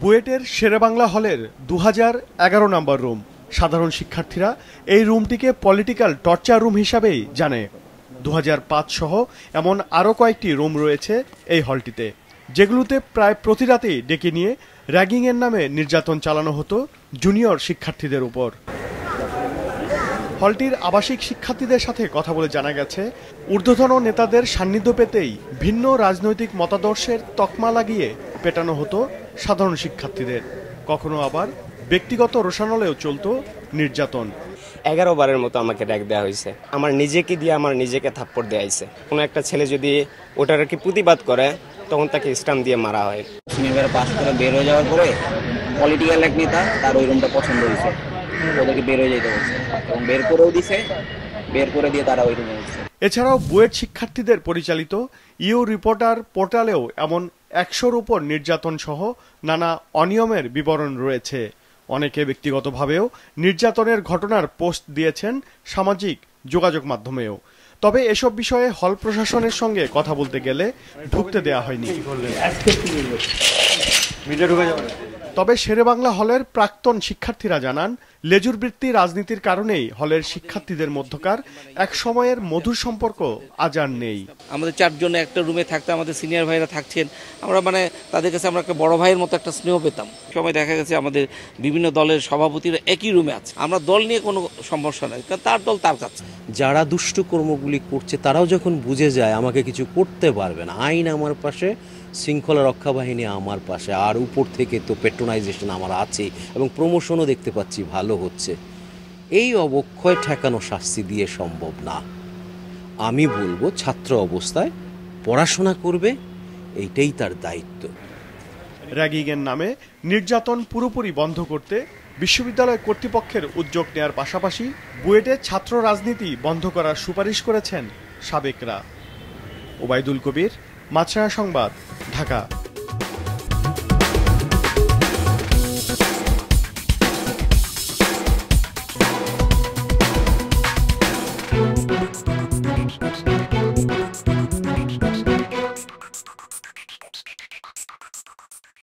বুয়েটের শেরেবাংলা হলের দু এগারো নম্বর রুম সাধারণ শিক্ষার্থীরা এই রুমটিকে পলিটিক্যাল টর্চার রুম হিসাবেই জানে দু সহ এমন আরও কয়েকটি রুম রয়েছে এই হলটিতে যেগুলোতে প্রায় প্রতি রাতেই ডেকে নিয়ে র্যাগিংয়ের নামে নির্যাতন চালানো হতো জুনিয়র শিক্ষার্থীদের উপর হলটির আবাসিক শিক্ষার্থীদের সাথে কথা বলে জানা গেছে ঊর্ধ্বতন নেতাদের সান্নিধ্য পেতেই ভিন্ন রাজনৈতিক মতাদর্শের তকমা লাগিয়ে পেটানো হতো সাধারণ শিক্ষার্থীদের কখনো আবার ব্যক্তিগত রোশানলেও চলত নির্যাতন এগারো বারের মতো আমাকে ডাক দেওয়া হয়েছে আমার নিজেকে দিয়ে আমার নিজেকে থাপ্পড় দেওয়া হয়েছে কোনো একটা ছেলে যদি ওটার কি প্রতিবাদ করে তখন তাকে স্টাম দিয়ে মারা হয় সিনিয়র পাশ করে বের হয়ে যাওয়ার পরে পলিটিক্যাল এক নেতা তার ওই রুমটা পছন্দ হয়েছে ওদেরকে বের হয়ে যেতে হয়েছে এবং বের করেও দিছে বের করে দিয়ে তারা ওই রুমে এছাড়াও বুয়েট শিক্ষার্থীদের পরিচালিত ইউ রিপোর্টার পোর্টালেও এমন একশোর উপর নির্যাতনসহ নানা অনিয়মের বিবরণ রয়েছে অনেকে ব্যক্তিগতভাবেও নির্যাতনের ঘটনার পোস্ট দিয়েছেন সামাজিক যোগাযোগ মাধ্যমেও তবে এসব বিষয়ে হল প্রশাসনের সঙ্গে কথা বলতে গেলে ঢুকতে দেয়া হয়নি তবে শেরেবাংলা হলের প্রাক্তন শিক্ষার্থীরা জানান লেজুর বৃত্তি রাজনীতির কারণেই হলের শিক্ষার্থীদের মধ্যকার এক সময়ের মধুর সম্পর্ক আজ আর নেই আমাদের চারজন একটা রুমে থাকতে আমাদের সিনিয়র ভাইরা থাকছেন আমরা মানে তাদের কাছে আমরা একটা বড় ভাইয়ের মতো একটা স্নেহ পেতাম সময় দেখা গেছে আমাদের বিভিন্ন দলের সভাপতিরা একই রুমে আছে আমরা দল নিয়ে কোনো সমস্যা নাই কারণ তার দল তার কাছে যারা দুষ্ট কর্মগুলি করছে তারাও যখন বুঝে যায় আমাকে কিছু করতে পারবে না আইন আমার পাশে শৃঙ্খলা রক্ষা বাহিনী আমার পাশে আর উপর থেকে তো পেট্রোনাইজেশন আমার আছে এবং প্রমোশনও দেখতে পাচ্ছি ভালো হচ্ছে এই অবক্ষয় ঠেকানো শাস্তি দিয়ে সম্ভব না আমি বলবো ছাত্র অবস্থায় পড়াশোনা করবে এইটাই তার দায়িত্ব র্যাগিংয়ের নামে নির্যাতন পুরোপুরি বন্ধ করতে বিশ্ববিদ্যালয় কর্তৃপক্ষের উদ্যোগ নেয়ার পাশাপাশি বুয়েটে ছাত্র রাজনীতি বন্ধ করার সুপারিশ করেছেন সাবেকরা ওবায়দুল কবির মাছরা সংবাদ ঢাকা